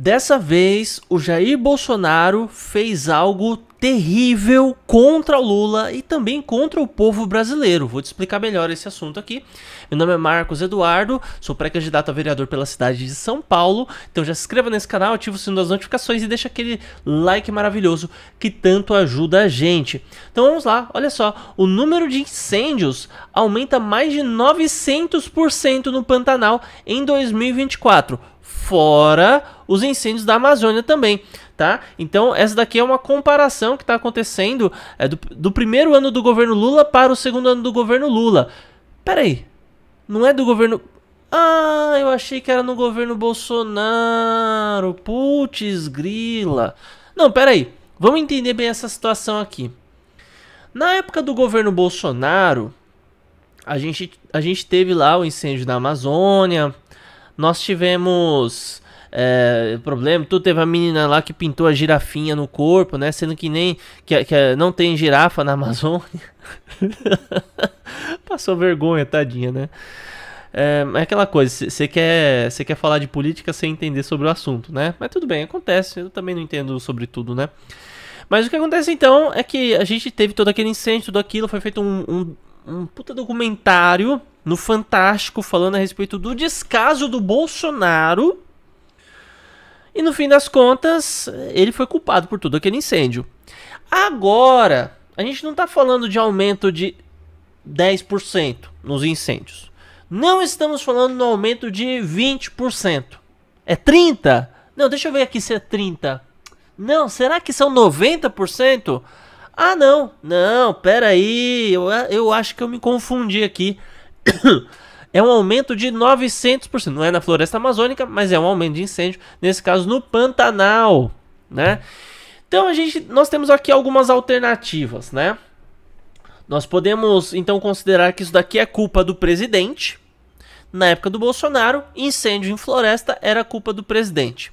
Dessa vez, o Jair Bolsonaro fez algo terrível contra o Lula e também contra o povo brasileiro. Vou te explicar melhor esse assunto aqui. Meu nome é Marcos Eduardo, sou pré-candidato a vereador pela cidade de São Paulo. Então já se inscreva nesse canal, ativa o sino das notificações e deixa aquele like maravilhoso que tanto ajuda a gente. Então vamos lá, olha só, o número de incêndios aumenta mais de 900% no Pantanal em 2024 fora os incêndios da Amazônia também, tá? Então essa daqui é uma comparação que está acontecendo é, do, do primeiro ano do governo Lula para o segundo ano do governo Lula. Peraí, não é do governo... Ah, eu achei que era no governo Bolsonaro. Putz, grila. Não, peraí. Vamos entender bem essa situação aqui. Na época do governo Bolsonaro, a gente, a gente teve lá o incêndio na Amazônia, nós tivemos é, problema. Tu teve a menina lá que pintou a girafinha no corpo, né? Sendo que nem que, que não tem girafa na Amazônia. Passou vergonha, tadinha, né? É, é aquela coisa, você quer, quer falar de política sem entender sobre o assunto, né? Mas tudo bem, acontece, eu também não entendo sobre tudo, né? Mas o que acontece então é que a gente teve todo aquele incêndio, tudo aquilo, foi feito um, um, um puta documentário no Fantástico falando a respeito do descaso do Bolsonaro. E no fim das contas, ele foi culpado por tudo aquele incêndio. Agora, a gente não está falando de aumento de 10% nos incêndios. Não estamos falando no aumento de 20%. É 30%? Não, deixa eu ver aqui se é 30%. Não, será que são 90%? Ah, não, não, peraí, eu, eu acho que eu me confundi aqui. é um aumento de 900%. Não é na floresta amazônica, mas é um aumento de incêndio, nesse caso no Pantanal, né? Então a gente, nós temos aqui algumas alternativas, né? Nós podemos então considerar que isso daqui é culpa do presidente. Na época do Bolsonaro, incêndio em floresta era culpa do presidente.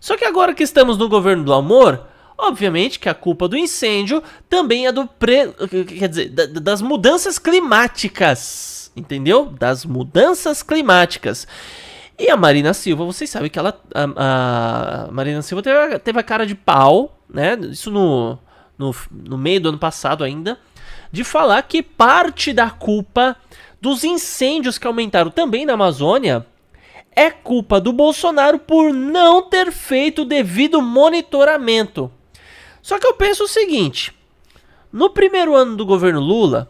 Só que agora que estamos no governo do amor, obviamente que a culpa do incêndio também é do pre... quer dizer, das mudanças climáticas entendeu? Das mudanças climáticas. E a Marina Silva, vocês sabem que ela. A, a Marina Silva teve, teve, a cara de pau, né? Isso no, no, no meio do ano passado ainda. De falar que parte da culpa dos incêndios que aumentaram também na Amazônia é culpa do Bolsonaro por não ter feito o devido monitoramento. Só que eu penso o seguinte: no primeiro ano do governo Lula,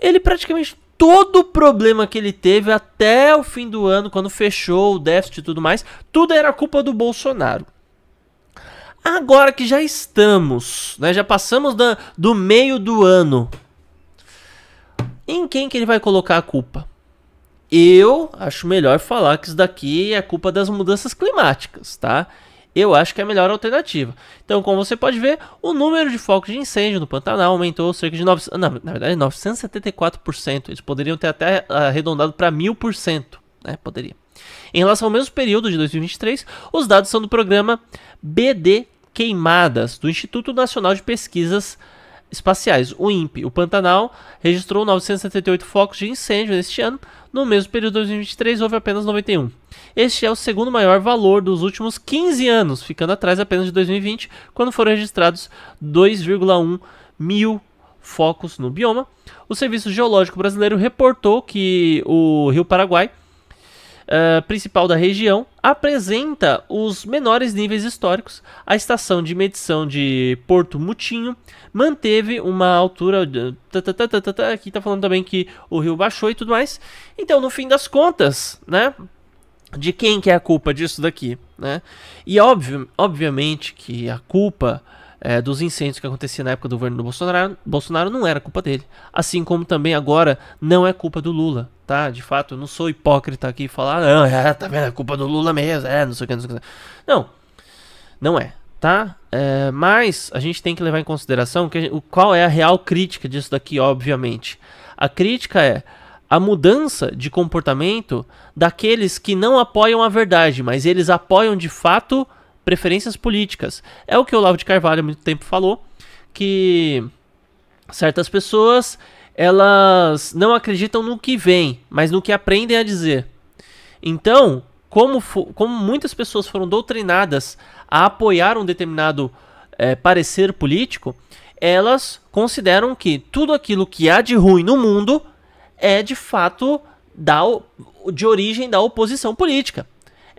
ele praticamente todo o problema que ele teve até o fim do ano, quando fechou o déficit e tudo mais, tudo era culpa do Bolsonaro. Agora que já estamos, né, já passamos da, do meio do ano, em quem que ele vai colocar a culpa? Eu acho melhor falar que isso daqui é culpa das mudanças climáticas, tá? eu acho que é a melhor alternativa. Então, como você pode ver, o número de focos de incêndio no Pantanal aumentou cerca de 900, não, na verdade, 974%. Eles poderiam ter até ah, arredondado para 1000%, né? Poderia. Em relação ao mesmo período de 2023, os dados são do programa BD Queimadas, do Instituto Nacional de Pesquisas espaciais. O INPE, o Pantanal, registrou 978 focos de incêndio neste ano. No mesmo período de 2023, houve apenas 91. Este é o segundo maior valor dos últimos 15 anos, ficando atrás apenas de 2020, quando foram registrados 2,1 mil focos no bioma. O Serviço Geológico Brasileiro reportou que o Rio Paraguai eh, principal da região, apresenta os menores níveis históricos. A estação de medição de Porto Mutinho manteve uma altura. Aqui está falando também que o rio baixou e tudo mais. Então, no fim das contas, né? De quem que é a culpa disso daqui, né? E óbvio, obviamente que a culpa é, dos incêndios que aconteciam na época do governo do Bolsonaro, Bolsonaro não era culpa dele. Assim como também agora não é culpa do Lula, tá? De fato, eu não sou hipócrita aqui e falar, não, é, tá vendo, é culpa do Lula mesmo, é, não sei o que, não sei o que. Não, não é, tá? É, mas a gente tem que levar em consideração que, o, qual é a real crítica disso daqui, obviamente. A crítica é a mudança de comportamento daqueles que não apoiam a verdade, mas eles apoiam de fato preferências políticas. É o que o Olavo de Carvalho há muito tempo falou, que certas pessoas elas não acreditam no que vem, mas no que aprendem a dizer. Então, como, como muitas pessoas foram doutrinadas a apoiar um determinado é, parecer político, elas consideram que tudo aquilo que há de ruim no mundo é de fato da, de origem da oposição política.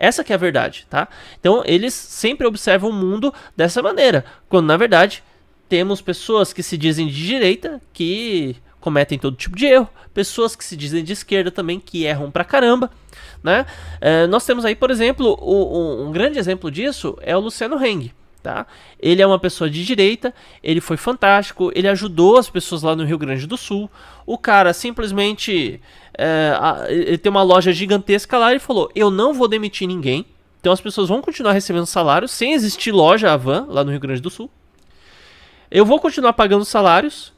Essa que é a verdade, tá? Então eles sempre observam o mundo dessa maneira, quando na verdade temos pessoas que se dizem de direita que cometem todo tipo de erro, pessoas que se dizem de esquerda também que erram pra caramba, né? É, nós temos aí, por exemplo, o, o, um grande exemplo disso é o Luciano Heng. Tá? Ele é uma pessoa de direita, ele foi fantástico, ele ajudou as pessoas lá no Rio Grande do Sul. O cara simplesmente é, ele tem uma loja gigantesca lá e falou: Eu não vou demitir ninguém. Então as pessoas vão continuar recebendo salário sem existir loja Avan lá no Rio Grande do Sul. Eu vou continuar pagando salários.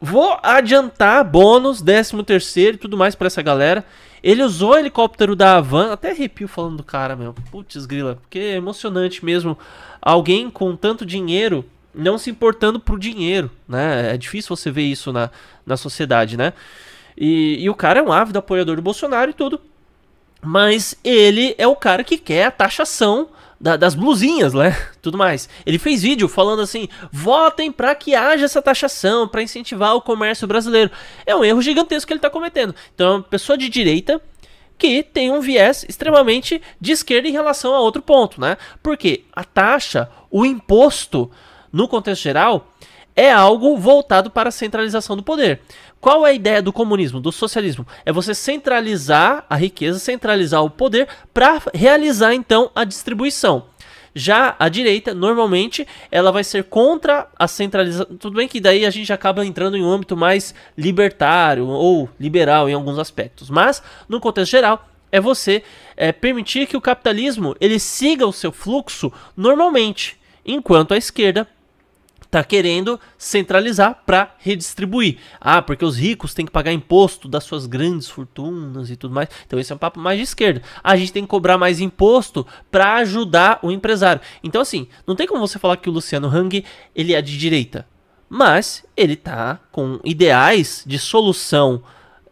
Vou adiantar bônus, 13 terceiro e tudo mais para essa galera. Ele usou o helicóptero da Avan, até arrepio falando do cara, meu. Putz, grila, porque é emocionante mesmo alguém com tanto dinheiro não se importando pro dinheiro, né? É difícil você ver isso na, na sociedade, né? E, e o cara é um ávido apoiador do Bolsonaro e tudo. Mas ele é o cara que quer a taxação da, das blusinhas, né? Tudo mais. Ele fez vídeo falando assim: votem para que haja essa taxação, para incentivar o comércio brasileiro. É um erro gigantesco que ele está cometendo. Então, é uma pessoa de direita que tem um viés extremamente de esquerda em relação a outro ponto, né? Porque a taxa, o imposto, no contexto geral, é algo voltado para a centralização do poder. Qual é a ideia do comunismo, do socialismo? É você centralizar a riqueza, centralizar o poder para realizar então a distribuição. Já a direita, normalmente, ela vai ser contra a centralização. Tudo bem que daí a gente acaba entrando em um âmbito mais libertário ou liberal em alguns aspectos, mas no contexto geral é você é, permitir que o capitalismo ele siga o seu fluxo normalmente, enquanto a esquerda tá querendo centralizar para redistribuir. Ah, porque os ricos têm que pagar imposto das suas grandes fortunas e tudo mais. Então esse é um papo mais de esquerda. a gente tem que cobrar mais imposto para ajudar o empresário. Então assim, não tem como você falar que o Luciano Hang ele é de direita, mas ele tá com ideais de solução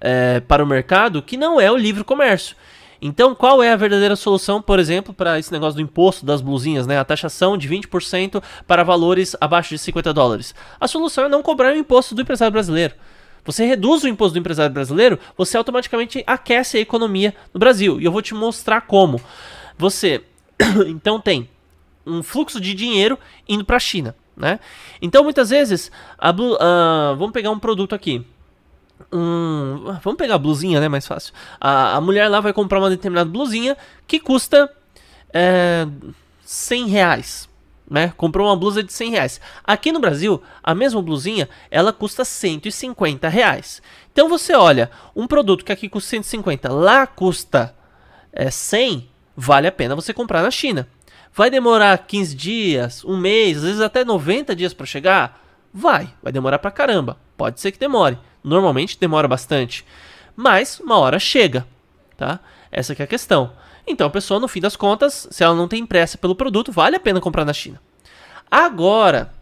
é, para o mercado que não é o livre comércio. Então, qual é a verdadeira solução, por exemplo, para esse negócio do imposto das blusinhas, né? A taxação de 20% para valores abaixo de 50 dólares. A solução é não cobrar o imposto do empresário brasileiro. Você reduz o imposto do empresário brasileiro, você automaticamente aquece a economia no Brasil. E eu vou te mostrar como. Você, então, tem um fluxo de dinheiro indo para a China, né? Então, muitas vezes, a, uh, vamos pegar um produto aqui um. Ah, vamos pegar a blusinha, né? Mais fácil. A, a mulher lá vai comprar uma determinada blusinha que custa é, 100 reais. Né? Comprou uma blusa de 100 reais. Aqui no Brasil, a mesma blusinha ela custa 150 reais. Então você olha, um produto que aqui custa 150, lá custa é, 100, vale a pena você comprar na China. Vai demorar 15 dias, um mês, às vezes até 90 dias para chegar? Vai, vai demorar pra caramba. Pode ser que demore normalmente demora bastante, mas uma hora chega, tá? Essa é a questão. Então a pessoa, no fim das contas, se ela não tem pressa pelo produto, vale a pena comprar na China. Agora,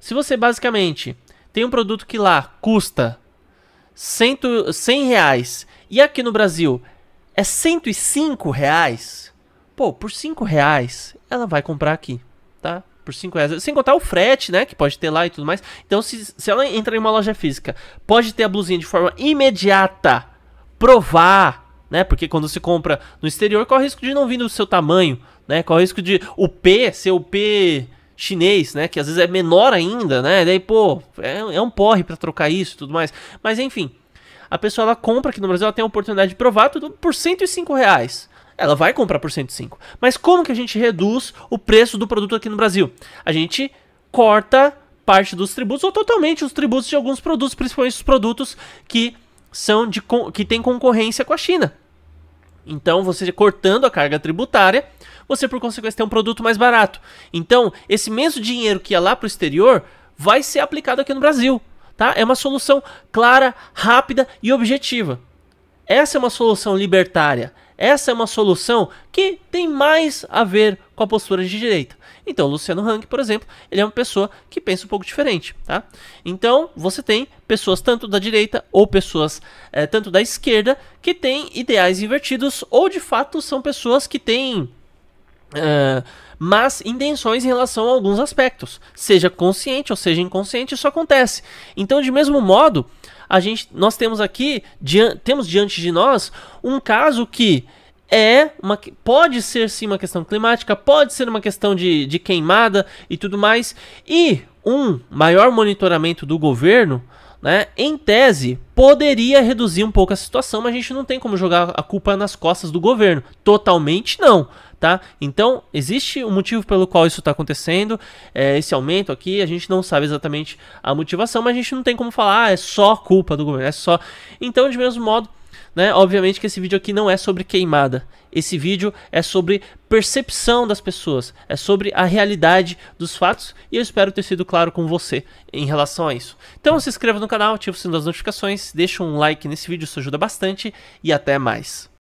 se você basicamente tem um produto que lá custa 100, 100 reais e aqui no Brasil é 105 reais, pô, por 5 reais ela vai comprar aqui, tá? por 5 reais. Sem contar o frete, né? Que pode ter lá e tudo mais. Então, se, se ela entra em uma loja física, pode ter a blusinha de forma imediata. Provar, né? Porque quando se compra no exterior, corre o risco de não vir do seu tamanho, né? Corre o risco de o P ser o P chinês, né? Que às vezes é menor ainda, né? Daí, pô, é, é um porre para trocar isso e tudo mais. Mas enfim, a pessoa ela compra aqui no Brasil, ela tem a oportunidade de provar tudo por 105 reais ela vai comprar por 105. Mas como que a gente reduz o preço do produto aqui no Brasil? A gente corta parte dos tributos ou totalmente os tributos de alguns produtos, principalmente os produtos que são de que tem concorrência com a China. Então, você cortando a carga tributária, você por consequência tem um produto mais barato. Então, esse mesmo dinheiro que ia lá para o exterior vai ser aplicado aqui no Brasil, tá? É uma solução clara, rápida e objetiva. Essa é uma solução libertária. Essa é uma solução que tem mais a ver com a postura de direita. Então, Luciano Hang, por exemplo, ele é uma pessoa que pensa um pouco diferente, tá? Então, você tem pessoas tanto da direita ou pessoas é, tanto da esquerda que têm ideais invertidos ou, de fato, são pessoas que têm... Eh, más intenções em relação a alguns aspectos, seja consciente ou seja inconsciente, isso acontece. Então, de mesmo modo, a gente, nós temos aqui, diante, temos diante de nós um caso que é uma pode ser sim uma questão climática, pode ser uma questão de, de queimada e tudo mais. E um maior monitoramento do governo né? Em tese, poderia reduzir um pouco a situação, mas a gente não tem como jogar a culpa nas costas do governo. Totalmente não. Tá? Então, existe um motivo pelo qual isso está acontecendo, é, esse aumento aqui, a gente não sabe exatamente a motivação, mas a gente não tem como falar, ah, é só culpa do governo, é só. Então, de mesmo modo, né? Obviamente que esse vídeo aqui não é sobre queimada. Esse vídeo é sobre percepção das pessoas, é sobre a realidade dos fatos e eu espero ter sido claro com você em relação a isso. Então se inscreva no canal, ative o sino das notificações, deixa um like nesse vídeo, isso ajuda bastante e até mais.